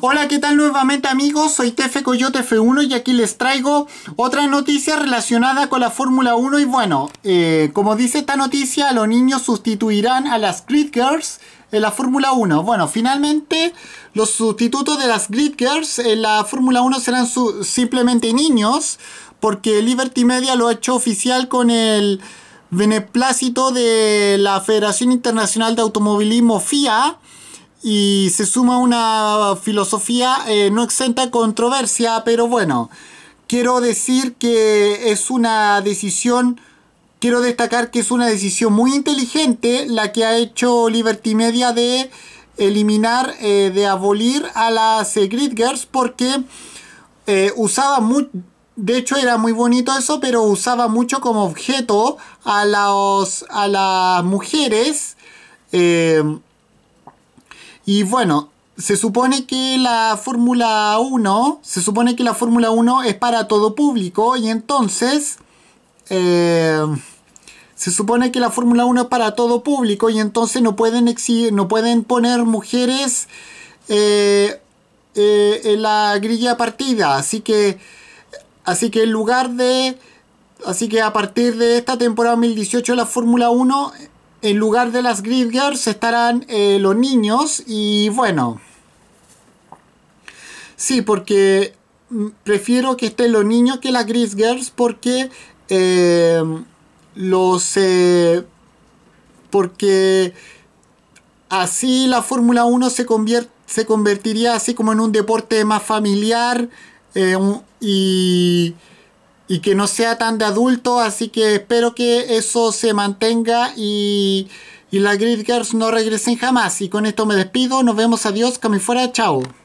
Hola, ¿qué tal nuevamente amigos? Soy Tefe Coyote F1 y aquí les traigo otra noticia relacionada con la Fórmula 1 y bueno, eh, como dice esta noticia, los niños sustituirán a las Grid Girls en la Fórmula 1. Bueno, finalmente los sustitutos de las Grid Girls en la Fórmula 1 serán simplemente niños porque Liberty Media lo ha hecho oficial con el beneplácito de la Federación Internacional de Automovilismo FIA y se suma una filosofía eh, no exenta de controversia, pero bueno, quiero decir que es una decisión, quiero destacar que es una decisión muy inteligente la que ha hecho Liberty Media de eliminar, eh, de abolir a las eh, Girls porque eh, usaba mucho. de hecho era muy bonito eso, pero usaba mucho como objeto a, los, a las mujeres. Y bueno, se supone que la Fórmula 1, se supone que la Fórmula 1 es para todo público y entonces eh, se supone que la Fórmula 1 es para todo público y entonces no pueden exigir, no pueden poner mujeres eh, eh, en la grilla partida, así que así que en lugar de así que a partir de esta temporada 2018 la Fórmula 1 en lugar de las Grid Girls estarán eh, los niños y bueno. Sí, porque mm, prefiero que estén los niños que las Grid Girls porque em, los... Eh, porque así la Fórmula 1 se, convertiría así como en un deporte más familiar eh, y y que no sea tan de adulto, así que espero que eso se mantenga y, y las Grid Girls no regresen jamás. Y con esto me despido, nos vemos, adiós, que fuera, chao.